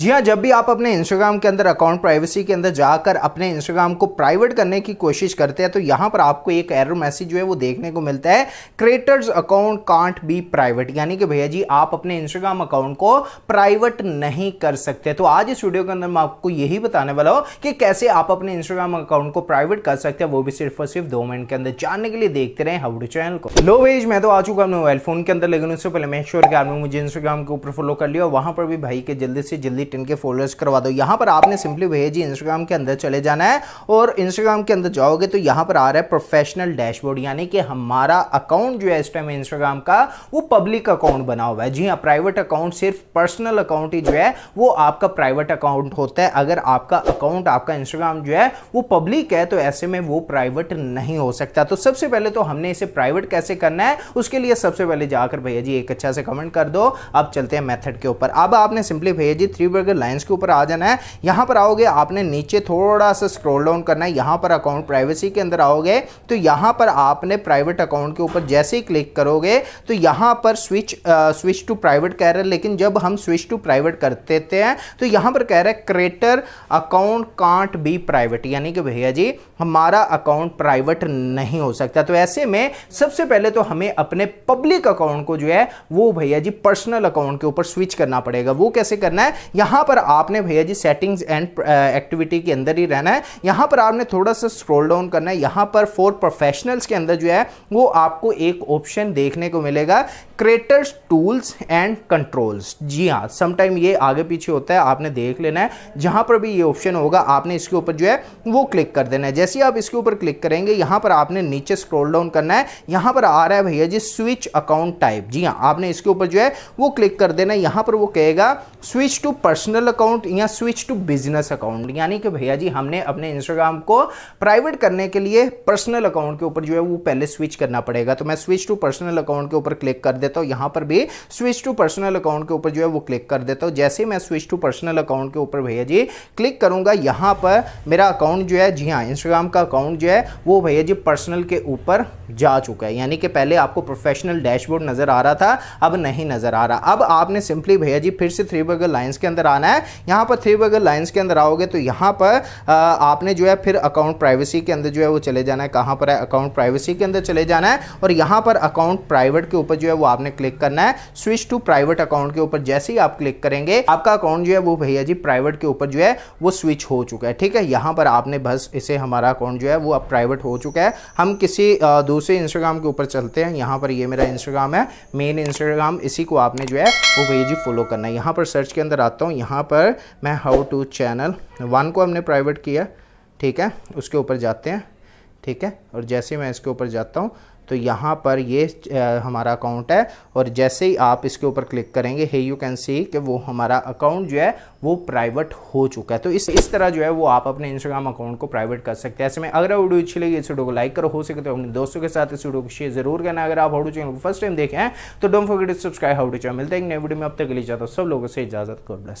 जी हाँ जब भी आप अपने इंस्टाग्राम के अंदर अकाउंट प्राइवेसी के अंदर जाकर अपने इंस्टाग्राम को प्राइवेट करने की कोशिश करते हैं तो यहाँ पर आपको एक एरर मैसेज जो है वो देखने को मिलता है creators account can't be private यानी कि भैया जी आप अपने इंस्टाग्राम अकाउंट को प्राइवेट नहीं कर सकते तो आज इस वीडियो के अंदर मैं आपको यही बताने वाला हूँ कि कैसे आप अपने इंस्टाग्राम अकाउंट को प्राइवेट कर सकते हैं वो भी सिर्फ और सिर्फ दो मिनट के अंदर जानने के लिए देखते रहे हाउड चैनल को लो वेज मैं तो आ चुका हूँ मोबाइल फोन के अंदर लेकिन उससे पहले मैं श्योर के आपने मुझे इंस्टाग्राम के ऊपर फॉलो कर लिया वहां पर भी भाई के जल्दी से जल्दी एट इनके फॉलोअर्स करवा दो यहाँ पर आपने सिंपली भेज जी इंस्टाग्राम के अंदर चले जाना है और इंस्टाग्राम के अंदर जाओगे तो यहाँ पर आ रहा है प्रोफेशनल डैशबोर्ड यानी कि हमारा अकाउंट जो है इस टाइम इंस्टाग्राम का वो पब्लिक अकाउंट बना हुआ है जी हाँ प्राइवेट अकाउंट सिर्फ पर्सनल अकाउंट ही जो है वो आपका प्राइवेट अकाउंट होता है अगर आपका अकाउंट आपका इंस्टाग्राम जो है वो पब्लिक है तो ऐसे में वो प्राइवेट नहीं हो सकता तो सबसे पहले तो हमने इसे प्राइवेट कैसे करना है उसके लिए सबसे पहले जाकर भैया जी एक अच्छा से कमेंट कर दो अब चलते हैं मेथड के ऊपर अब आपने सिंपली भैया जी थ्री बर्गर लाइंस के ऊपर आ जाना है यहां पर आओगे आपने नीचे थोड़ा सा स्क्रॉल डाउन करना है यहां पर अकाउंट प्राइवेसी के अंदर आओगे तो यहां पर आपने प्राइवेट अकाउंट के ऊपर जैसे ही क्लिक करोगे तो यहां पर स्विच स्विच टू प्राइवेट कह रहे हैं लेकिन जब हम स्विच टू प्राइवेट करते थे हैं तो यहां पर कह रहे हैं creator account can't be private यानी कि भैया जी हमारा अकाउंट प्राइवेट नहीं हो सकता तो ऐसे में सबसे पहले तो हमें अपने पब्लिक अकाउंट को जो है वो भैया जी पर्सनल अकाउंट के ऊपर स्विच करना पड़ेगा वो कैसे करना है यहाँ यहां पर आपने भैया जी सेटिंग्स एंड एक्टिविटी के अंदर ही रहना है यहां पर आपने थोड़ा सा स्क्रॉल डाउन करना है यहां पर फॉर प्रोफेशनल्स के अंदर जो है वो आपको एक ऑप्शन देखने को मिलेगा क्रिएटर्स टूल्स एंड कंट्रोल्स जी हाँ समटाइम ये आगे पीछे होता है आपने देख लेना है जहाँ पर भी ये ऑप्शन होगा आपने इसके ऊपर जो है वो क्लिक कर देना है जैसे ही आप इसके ऊपर क्लिक करेंगे यहाँ पर आपने नीचे स्क्रॉल डाउन करना है यहाँ पर आ रहा है भैया जी स्विच अकाउंट टाइप जी हाँ आपने इसके ऊपर जो है वो क्लिक कर देना है यहाँ पर वो कहेगा स्विच टू पर्सनल अकाउंट या स्विच टू बिजनेस अकाउंट यानी कि भैया जी हमने अपने इंस्टाग्राम को प्राइवेट करने के लिए पर्सनल अकाउंट के ऊपर जो है वो पहले स्विच करना पड़ेगा तो मैं स्विच टू पर्सनल अकाउंट के ऊपर क्लिक कर देता देता हूँ यहाँ पर भी स्विच टू पर्सनल अकाउंट के ऊपर जो है वो क्लिक कर देता हूँ जैसे मैं स्विच टू पर्सनल अकाउंट के ऊपर भैया जी क्लिक करूँगा यहाँ पर मेरा अकाउंट जो है जी हाँ इंस्टाग्राम का अकाउंट जो है वो भैया जी पर्सनल के ऊपर जा चुका है यानी कि पहले आपको प्रोफेशनल डैशबोर्ड नज़र आ रहा था अब नहीं नज़र आ रहा अब आपने सिंपली भैया जी फिर से थ्री बर्गर लाइन्स के अंदर आना है यहाँ पर थ्री बर्गर लाइन्स के अंदर आओगे तो यहाँ पर आपने जो है फिर अकाउंट प्राइवेसी के अंदर जो है वो चले जाना है कहाँ पर है अकाउंट प्राइवेसी के अंदर चले जाना है और यहाँ पर अकाउंट प्राइवेट के ऊपर जो है वो आप आपने क्लिक करना है स्विच टू प्राइवेट अकाउंट के ऊपर जैसे ही आप क्लिक करेंगे आपका अकाउंट जो है वो भैया जी प्राइवेट के ऊपर जो है वो स्विच हो चुका है ठीक है यहां पर आपने बस इसे हमारा अकाउंट जो है वो अब प्राइवेट हो चुका है हम किसी दूसरे इंस्टाग्राम के ऊपर चलते हैं यहां पर ये मेरा इंस्टाग्राम है मेन इंस्टाग्राम इसी को आपने जो है वो भैया जी फॉलो करना है यहां पर सर्च के अंदर आता हूँ यहां पर मैं हाउ टू चैनल वन को हमने प्राइवेट किया ठीक है उसके ऊपर जाते हैं ठीक है और जैसे मैं इसके ऊपर जाता हूँ तो यहाँ पर ये हमारा अकाउंट है और जैसे ही आप इसके ऊपर क्लिक करेंगे हे यू कैन सी कि वो हमारा अकाउंट जो है वो प्राइवेट हो चुका है तो इस इस तरह जो है वो आप अपने इंस्टाग्राम अकाउंट को प्राइवेट कर सकते हैं ऐसे में अगर वीडियो अच्छी लगी इस वीडियो को लाइक करो हो सके तो अपने दोस्तों के साथ इस वीडियो को शेयर जरूर करना अगर आप हाउडू चैनल को फर्स्ट टाइम देखें तो don't forget to subscribe how do channel मिलते हैं नए वीडियो में अब तक ले जाता हूँ सब लोगों से इजाजत को ब्लस